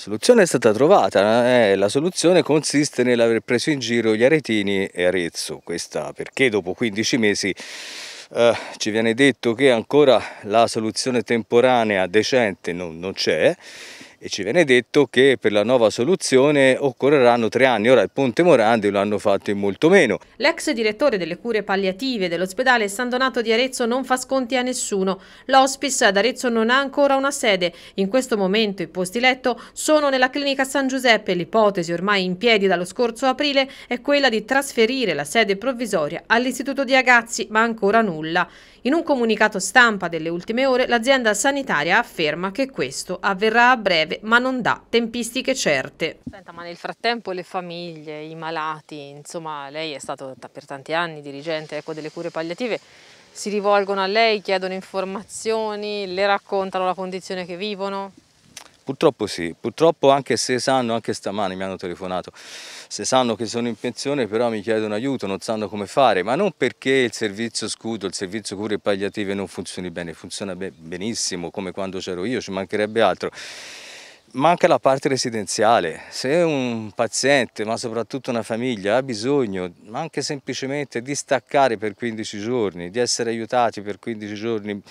La soluzione è stata trovata, eh? la soluzione consiste nell'aver preso in giro gli aretini e Arezzo, questa perché dopo 15 mesi eh, ci viene detto che ancora la soluzione temporanea decente non, non c'è e ci viene detto che per la nuova soluzione occorreranno tre anni, ora il Ponte Morandi lo hanno fatto in molto meno. L'ex direttore delle cure palliative dell'ospedale San Donato di Arezzo non fa sconti a nessuno. L'hospice ad Arezzo non ha ancora una sede. In questo momento i posti letto sono nella clinica San Giuseppe. L'ipotesi ormai in piedi dallo scorso aprile è quella di trasferire la sede provvisoria all'istituto di Agazzi, ma ancora nulla. In un comunicato stampa delle ultime ore l'azienda sanitaria afferma che questo avverrà a breve breve, ma non dà tempistiche certe. Senta, ma nel frattempo le famiglie, i malati, insomma, lei è stato per tanti anni dirigente ecco, delle cure palliative, si rivolgono a lei, chiedono informazioni, le raccontano la condizione che vivono? Purtroppo sì, purtroppo anche se sanno, anche stamani mi hanno telefonato, se sanno che sono in pensione però mi chiedono aiuto, non sanno come fare, ma non perché il servizio scudo, il servizio cure palliative non funzioni bene, funziona benissimo come quando c'ero io, ci mancherebbe altro manca la parte residenziale. Se un paziente, ma soprattutto una famiglia, ha bisogno anche semplicemente di staccare per 15 giorni, di essere aiutati per 15 giorni,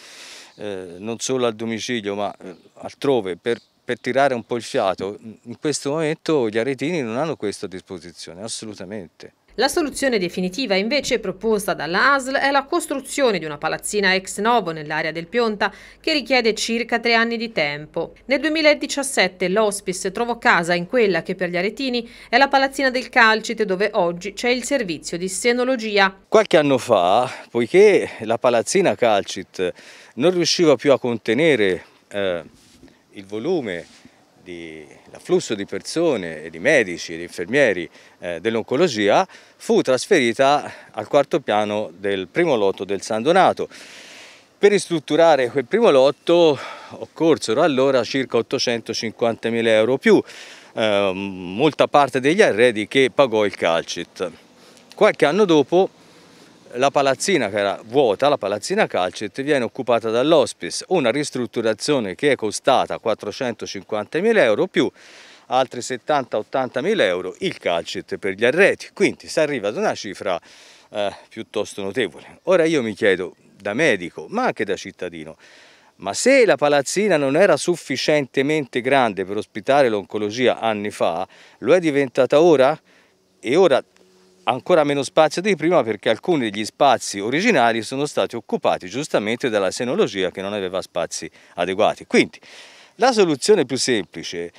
eh, non solo al domicilio ma eh, altrove, per, per tirare un po' il fiato, in questo momento gli aretini non hanno questo a disposizione, assolutamente. La soluzione definitiva invece proposta dalla ASL è la costruzione di una palazzina ex novo nell'area del Pionta che richiede circa tre anni di tempo. Nel 2017 l'Hospice trovò casa in quella che per gli aretini è la palazzina del Calcite dove oggi c'è il servizio di senologia. Qualche anno fa, poiché la palazzina Calcit non riusciva più a contenere eh, il volume l'afflusso di persone di medici e di infermieri eh, dell'oncologia fu trasferita al quarto piano del primo lotto del San Donato. Per ristrutturare quel primo lotto occorsero allora circa 850.000 euro più, eh, molta parte degli arredi che pagò il Calcit. Qualche anno dopo la palazzina che era vuota, la palazzina Calcet, viene occupata dall'Hospice, una ristrutturazione che è costata 450.000 euro più altri 70-80 mila euro il Calcet per gli arreti, quindi si arriva ad una cifra eh, piuttosto notevole. Ora io mi chiedo, da medico ma anche da cittadino, ma se la palazzina non era sufficientemente grande per ospitare l'oncologia anni fa, lo è diventata ora? E ora ancora meno spazio di prima perché alcuni degli spazi originali sono stati occupati giustamente dalla senologia che non aveva spazi adeguati. Quindi la soluzione più semplice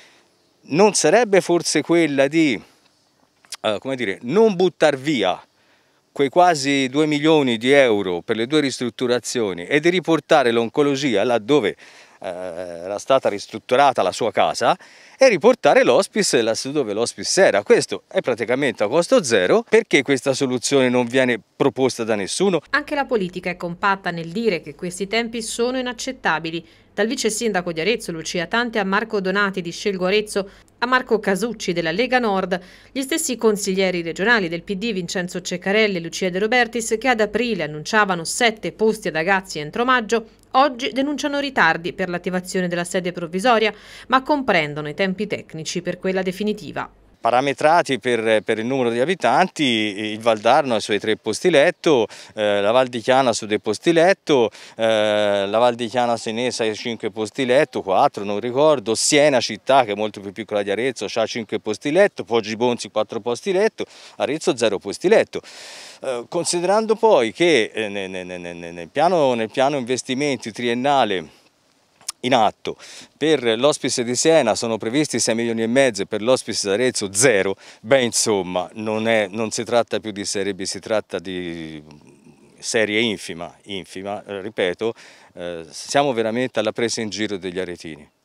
non sarebbe forse quella di eh, dire, non buttare via quei quasi 2 milioni di euro per le due ristrutturazioni e di riportare l'oncologia laddove eh, era stata ristrutturata la sua casa e riportare l'hospice lassù dove l'hospice era. Questo è praticamente a costo zero. Perché questa soluzione non viene proposta da nessuno? Anche la politica è compatta nel dire che questi tempi sono inaccettabili dal vice sindaco di Arezzo Lucia Tante a Marco Donati di Scelgo Arezzo a Marco Casucci della Lega Nord, gli stessi consiglieri regionali del PD Vincenzo Ceccarelli e Lucia De Robertis che ad aprile annunciavano sette posti ad Agazzi entro maggio, oggi denunciano ritardi per l'attivazione della sede provvisoria, ma comprendono i tempi tecnici per quella definitiva parametrati per, per, il numero di abitanti, il Valdarno ha i suoi tre posti letto, eh, la Val di Chiana ha i suoi due posti letto, eh, la Val di Chiana Senesa ha i cinque posti letto, quattro non ricordo, Siena città che è molto più piccola di Arezzo ha cinque posti letto, Poggi Bonzi quattro posti letto, Arezzo zero posti letto. Eh, considerando poi che eh, nel, piano, nel piano investimenti triennale in atto. Per l'ospice di Siena sono previsti 6 milioni e mezzo, per l'Hospice d'Arezzo zero. Beh, insomma, non, è, non si tratta più di Serie B, si tratta di serie infima, infima ripeto, eh, siamo veramente alla presa in giro degli aretini.